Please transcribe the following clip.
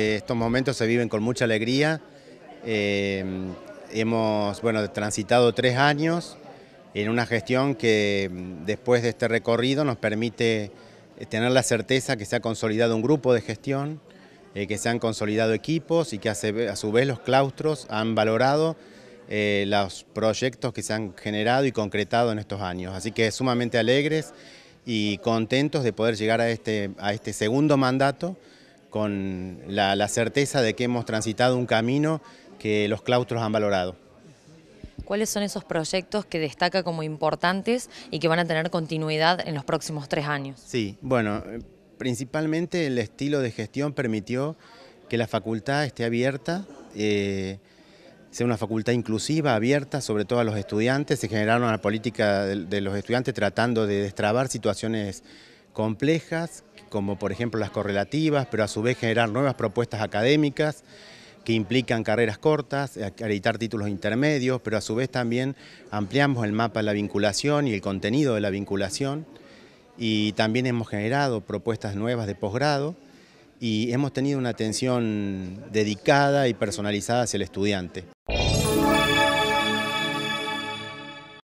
Eh, estos momentos se viven con mucha alegría. Eh, hemos transitado tres años en una gestión que mm, después de este recorrido nos permite eh, tener la certeza que se ha consolidado un grupo de gestión, que se han consolidado equipos y que a su vez los claustros han valorado los proyectos que se han generado y concretado en estos años. Así que sumamente alegres y contentos de poder llegar a este, este segundo mandato con la, certeza de que hemos transitado un camino que los claustros han valorado. ¿Cuáles son esos proyectos que destaca como importantes y que van a tener continuidad en los próximos tres años? Sí, bueno, principalmente el estilo de gestión permitió que la facultad esté abierta, eh, sea una facultad inclusiva, abierta, sobre todo a los estudiantes. Se generaron la política de los estudiantes tratando de destrabar situaciones complejas como por ejemplo las correlativas, pero a su vez generar nuevas propuestas académicas que implican carreras cortas, eh, acreditar títulos intermedios, pero a su vez también ampliamos el mapa de la vinculación y el contenido de la vinculación y también hemos generado propuestas nuevas de posgrado y hemos tenido una atención dedicada y personalizada hacia el estudiante.